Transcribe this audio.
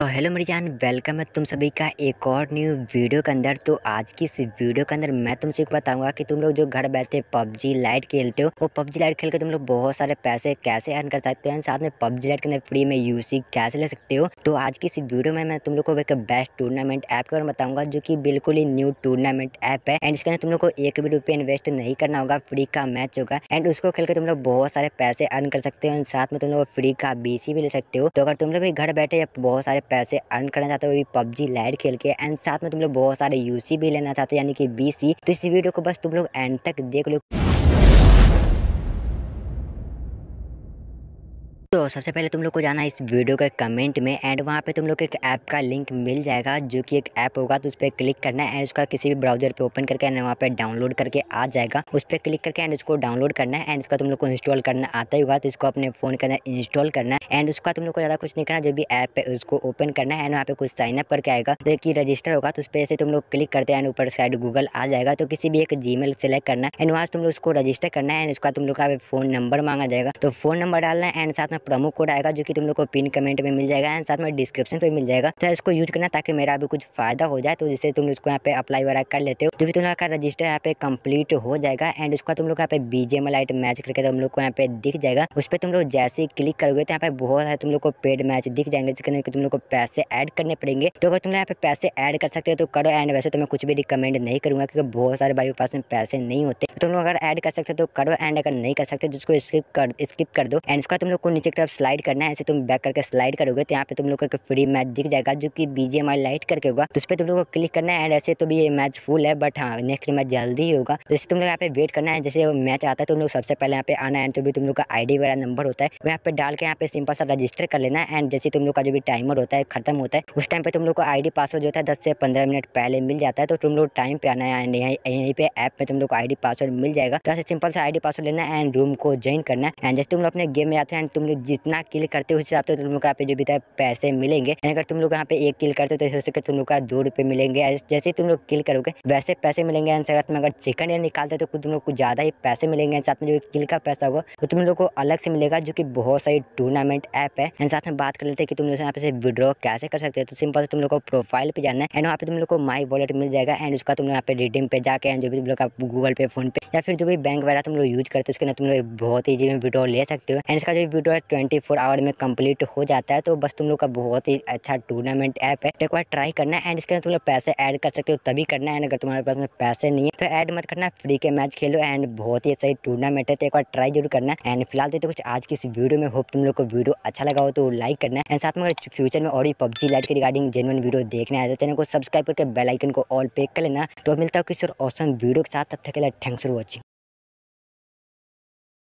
तो हेलो मेरी जान वेलकम है तुम सभी का एक और न्यू वीडियो के अंदर तो आज की इस वीडियो के अंदर मैं तुमसे एक बताऊंगा कि तुम लोग जो घर बैठे पबजी लाइट खेलते हो वो पबजी लाइट खेल के तुम लोग बहुत सारे पैसे कैसे अर्न कर सकते हो साथ में पबजी लाइट के अंदर फ्री में यूसी कैसे ले सकते हो तो आज की इस वीडियो में मैं तुम लोग को एक बेस्ट टूर्नामेंट ऐप के बारे में बताऊंगा जो की बिल्कुल ही न्यू टूर्नामेंट ऐप है एंड इसके अंदर तुम लोग को एक भी रुपये इन्वेस्ट नहीं करना होगा फ्री का मैच होगा एंड उसको खेल के तुम लोग बहुत सारे पैसे अर्न कर सकते हो एंड साथ में तुम लोग फ्री का बी भी ले सकते हो तो अगर तुम लोग भी घर बैठे बहुत सारे पैसे अर्न करना चाहते हो भी पबजी लाइट खेल के एंड साथ में तुम लोग बहुत सारे यूसी भी लेना चाहते हो यानी कि बीसी तो इस वीडियो को बस तुम लोग एंड तक देख लो तो सबसे पहले तुम लोग को जाना है इस वीडियो के कमेंट में एंड वहाँ पे तुम लोग को एक ऐप का लिंक मिल जाएगा जो कि एक ऐप होगा तो उस पर क्लिक करना है एंड उसका किसी भी ब्राउजर पे ओपन करके एंड वहाँ पे डाउनलोड करके आ जाएगा उस पर क्लिक करके एंड उसको डाउनलोड करना है एंड उसका तुम लोग को इंस्टॉल करना आता ही होगा तो इसको अपने फ़ोन के अंदर इंस्टॉल करना है एंड उसका तुम लोग को ज़्यादा कुछ नहीं करना जो भी ऐप है उसको ओपन करना है एंड वहाँ पे कुछ साइन अप करके आएगा तो एक रजिस्टर होगा तो उस पर ऐसे तुम लोग क्लिक करते हैं एंड ऊपर साइड गूगल आ जाएगा तो किसी भी एक जी सेलेक्ट करना है एंड वहाँ तुम लोग उसको रजिस्टर करना है एंड उसका तुम लोग का फ़ोन नंबर मांगा जाएगा तो फ़ोन नंबर डालना है एंड साथ में अपना प्रमो कोड आएगा जो कि तुम लोग को पिन कमेंट में मिल जाएगा एंड साथ में डिस्क्रिप्शन पे मिल जाएगा तो इसको यूज करना ताकि मेरा भी कुछ फायदा हो जाए तो जिससे तुम लोग इसको यहाँ पे अप्लाई वगैरह कर लेते हो जो भी तुम लोग का रजिस्टर यहाँ पे कम्प्लीट हो जाएगा एंड उसका तुम लोग यहाँ पे बीजेम लाइट मैच करके तुम लोग को यहाँ पे दिख जाएगा उस पर तुम लोग जैसे ही क्लिक करोगे तो यहाँ पे बहुत सारे तुम लोग को पेड मैच दिख जाएंगे जिसके तुम लोग को पैसे ऐड करने पड़ेंगे तो अगर तुम लोग यहाँ पे पैसे ऐड कर सकते हो तो करो एंड वैसे तो मैं कुछ भी रिकमेंड नहीं करूंगा क्योंकि बहुत सारे भाई के पास में पैसे नहीं होते तुम लोग अगर ऐड कर सकते हो तो करो एंड अगर नहीं कर सकते जिसको स्किप कर स्किप कर दो एंड उसका तुम लोग को नीचे नीचे की तरफ स्लाइड करना है ऐसे तुम बैक करके स्लाइड करोगे तो यहाँ पे तुम लोग का फ्री मैच दिख जाएगा जो कि बीजेम लाइट करके होगा तो उस पर तुम लोग को क्लिक करना है एंड ऐसे तो भी ये मैच फुल है बट हाँ नेक्स्ट मैच जल्दी ही होगा तो जैसे तुम लोग यहाँ पे वेट करना है जैसे मैच आता है तो तुम लोग सबसे पहले यहाँ पे आना है तो भी तुम लोग का आईडी वगैरह नंबर होता है यहाँ पे डाल के यहाँ पे सिंपल सा रजिस्टर कर लेना है एंड जैसे तुम लोग का जो भी टाइमर होता है खत्म होता है उस टाइम पे तुम लोग को आईडी पासवर्ड जो है दस से पंद्रह मिनट पहले मिल जाता है तो तुम लोग टाइम पे आना है एंड यहीं पे ऐप में तुम लोग को आईडी पासवर्ड मिल जाएगा तो ऐसे सिंपल सा आईडी पासवर्ड लेना है एंड रूम को ज्वाइन करना है एंड जैसे तुम लोग अपने गेम में आते हैं एंड तुम लोग जितना किल करते हो उस हिसाब से तुम लोग को यहाँ पे जो भी था पैसे मिलेंगे अगर तुम लोग यहाँ पे एक किल करते हो तो हो तुम लोग का दो रुपये मिलेंगे जैसे तुम लोग किल करोगे वैसे पैसे मिलेंगे एन साथ में अगर चिकन या निकालते हो तो तुम लोग को ज़्यादा ही पैसे मिलेंगे साथ में जो किल का पैसा होगा तो तुम लोग को अलग से मिलेगा जो कि बहुत सारी टूर्नामेंट ऐप है एंड साथ में बात कर लेते हैं कि तुम लोग यहाँ पे विड्रॉ कैसे कर सकते हैं तो सिंपल तुम लोग को प्रोफाइल पे जाना है एंड वहाँ पे तुम लोग को माई वॉलेट मिल जाएगा एंड उसका तुम लोग यहाँ पे रिडीम पे जाकर एंड जो भी तुम लोग का गूगल पे फोन पे या फिर जो भी बैंक वगैरह तुम लोग यूज करते हो उसके अंदर तुम लोग बहुत ईजी में विड्रॉ ले सकते हो एंड इसका जो विड्रॉ ट्वेंटी फोर आवर में कंप्लीट हो जाता है तो बस तुम लोग का बहुत ही अच्छा टूर्नामेंट ऐप है तो एक बार ट्राई करना एंड इसके अंदर तुम लोग पैसे ऐड कर सकते हो तभी करना है एंड अगर तुम्हारे पास में पैसे नहीं है तो ऐड मत करना फ्री के मैच खेलो एंड बहुत ही सही टूर्नामेंट है तो एक बार ट्राई जरूर करना एंड फिलहाल तो देते कुछ आज की इस वीडियो में होप तुम लोग को वीडियो अच्छा लगा हो तो लाइक करना एंड साथ में अगर फ्यूचर में और ही पब्जी लाइट के रिगार्डिंग जेनवन वीडियो देखना है तो चैनल को सब्सक्राइब करके बेलाइकन को ऑल पे कर लेना तो मिलता है किसी और वीडियो के साथ तब तक के लिए थैंक्स फॉर वॉचिंग